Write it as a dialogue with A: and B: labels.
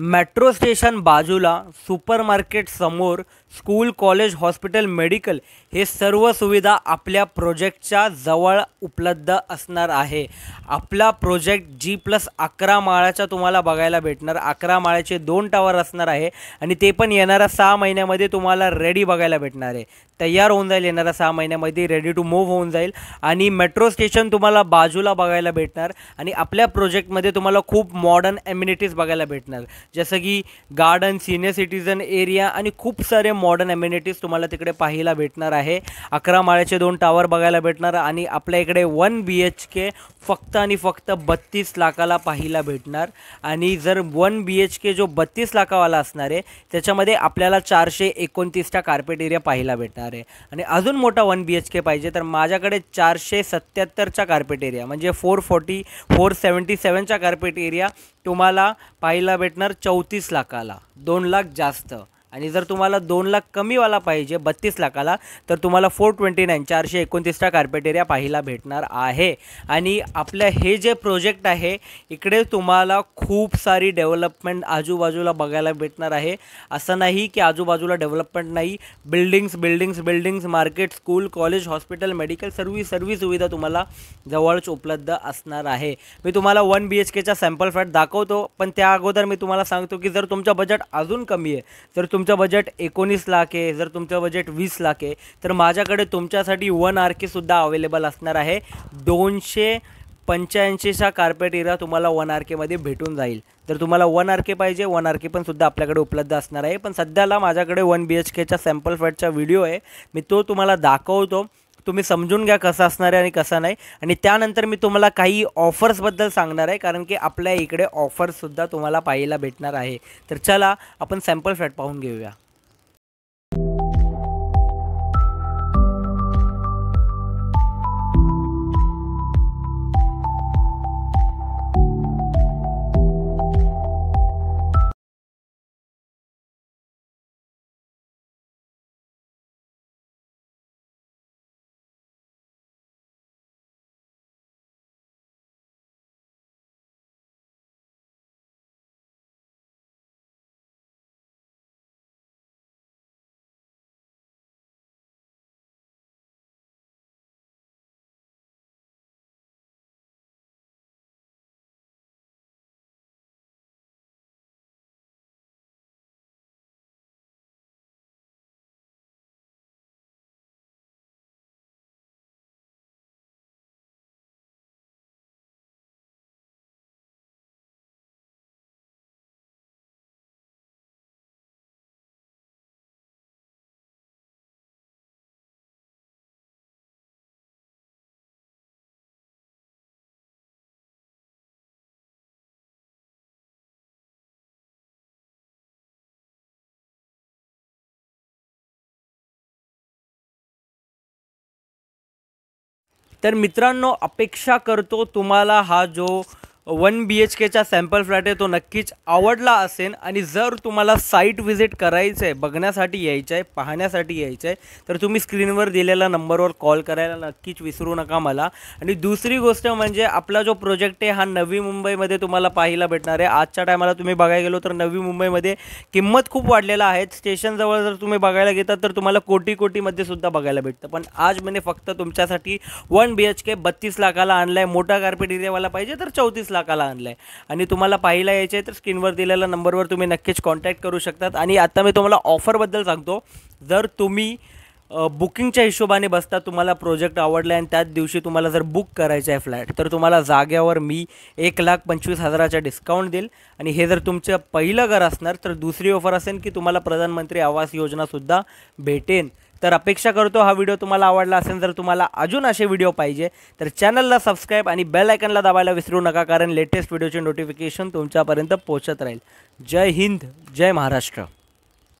A: metro station बाजूला समोर school college hospital medical हे सर्व सुविधा आपल्या प्रोजेक्टच्या जवळ उपलब्ध असणार आहे आपला प्रोजेक्ट जी प्लस अकरा माळाचा तुम्हाला बघायला भेटणार अकरा माळ्याचे दोन टावर असणार आहे आणि ते पण येणाऱ्या सहा महिन्यामध्ये तुम्हाला रेडी बघायला भेटणार आहे तयार होऊन जाईल येणाऱ्या सहा महिन्यामध्ये रेडी टू मूव्ह होऊन जाईल आणि मेट्रो स्टेशन तुम्हाला बाजूला बघायला भेटणार आणि आपल्या प्रोजेक्टमध्ये तुम्हाला खूप मॉडर्न एम्युनिटीज बघायला भेटणार जसं की गार्डन सिनियर सिटीजन एरिया आणि खूप सारे मॉडर्न अम्युनिटीज तुम्हाला तिकडे पाहायला भेटणार आहे अकरा माळ्याचे दोन टावर बघायला भेटणार आणि आपल्या इकडे वन बी एच के फक्त आणि फक्त बत्तीस लाखाला पाहायला भेटणार आणि जर वन बी एच के जो बत्तीस लाखावाला असणार आहे त्याच्यामध्ये आपल्याला चारशे एकोणतीसचा कार्पेट एरिया पाहायला भेटणार आहे आणि अजून मोठा वन बी एच के पाहिजे तर माझ्याकडे चारशे सत्त्याहत्तरचा कार्पेट एरिया म्हणजे फोर फोर्टी फोर सेवन्टी सेवनचा कार्पेट एरिया तुम्हाला पाहायला भेटणार चौतीस लाखाला दोन लाख जास्त आणि जर तुम्हारा दोन लाख कमीवाला पाहिजे बत्तीस लाखाला तो तुम्हारा फोर ट्वेंटी नाइन चारशे एकोणतीसचा कार्पेटेरिया पाहायला भेटणार आहे आणि जे प्रोजेक्ट आहे इकडे तुम्हारा खूब सारी डेवलपमेंट आजूबाजूला बघायला भेटणार आहे असं नाही की आजूबाजूला डेवलपमेंट नहीं buildings buildings buildings market school college hospital medical service सर्व सुविधा तुम्हारा जवळच उपलब्ध असणार आहे मी तुम्हाला one B H K sample flat दाखो पण त्या अगोदर मी तुम्हाला सांगतो की जर तुमचं बजेट अजु कमी है तर तुम तुमचं बजेट एकोनीस लाख है जर तुम बजेट वीस लाख है तो मजाक तुमच्यासाठी वन आर केसुद्धा अवेलेबल आना है दोनशे पंच्याऐंशीचा कार्पेट एरिया तुम्हारा वन आर केमध्ये भेटून जाईल जर तुम्हारा वन आर के पाहिजे वन आर के पण सुद्धा आपल्याकडे उपलब्ध असणार आहे पण सध्याला one B H K sample sample का वीडियो है मैं तो तुम्हाला दाखवतो तुम्ही समजून घ्या कसा असणार आहे आणि कसा नाही आणि त्यानंतर मी तुम्हाला काही ऑफर्सबद्दल सांगणार आहे कारण की आपल्या इकडे ऑफर्ससुद्धा तुम्हाला पाहायला भेटणार आहे तर चला आपण सॅम्पल फ्लॅट पाहून घेऊया तर मित्रांनो अपेक्षा करतो तुम्हाला हा जो one B H K sample flat है तो नक्कीच आवडला असेल जर तुम्हाला साइट व्हिजिट कराए आहे बघण्यासाठी यायचं आहे स्क्रीन यायचं आहे तर तुम्ही कॉल कराया नक्की विसरू नका माला दूसरी दुसरी गोष्ट म्हणजे आपला जो प्रोजेक्ट है हा नवी मुंबई में तुम्हारा तुम्हाला भेटना है आज का टायमाला तुम्हें बघायला गेलो तो नवी मुंबईमध्ये किंमत खूप वाढलेला आहे स्टेशनजवळ जर तुम्ही बघायला घेतात तर तुम्हाला कोटी कोटीमध्ये सुधा बढ़ा भेटतं पण आज मैंने फक्त तुमच्यासाठी वन बी एच के बत्तीस लखाला आणला आहे मोठा कार्पेट एरियावाला पाहिजे तो चौतीस लाखाला आणलं आहे आणि तुम्हाला पाहायला यायचे तर स्क्रीनवर दिलेल्या नंबरवर तुम्ही नक्कीच कॉन्टॅक्ट करू शकतात आणि आत्ता मी ऑफरबद्दल सांगतो जर तुम्ही बुकिंग हिशोबाने बसता तुम्हारा प्रोजेक्ट आवडला आणि त्याच दिवशी तुम्हाला जर बुक करायचं आहे फ्लॅट तर तुम्हाला मी एक लाख पंचवीस हजाराचा डिस्काउंट देईल आणि जर तुमचं पैल घर असणार तर दुसरी ऑफर असेल कि तुम्हाला प्रधानमंत्री आवास योजनासुद्धा भेटेन तो अपेक्षा करते हा व्हिडिओ तुम्हारा आवडला असेल जर तुम्हाला अजून असे व्हिडिओ पाहिजे तर चॅनलला सबस्क्राईब आणि बेल आयकनला दाबायला विसरू ना कारण लेटेस्ट वीडियो नोटिफिकेशन तुम्हारे पोचत रहे जय हिंद जय महाराष्ट्र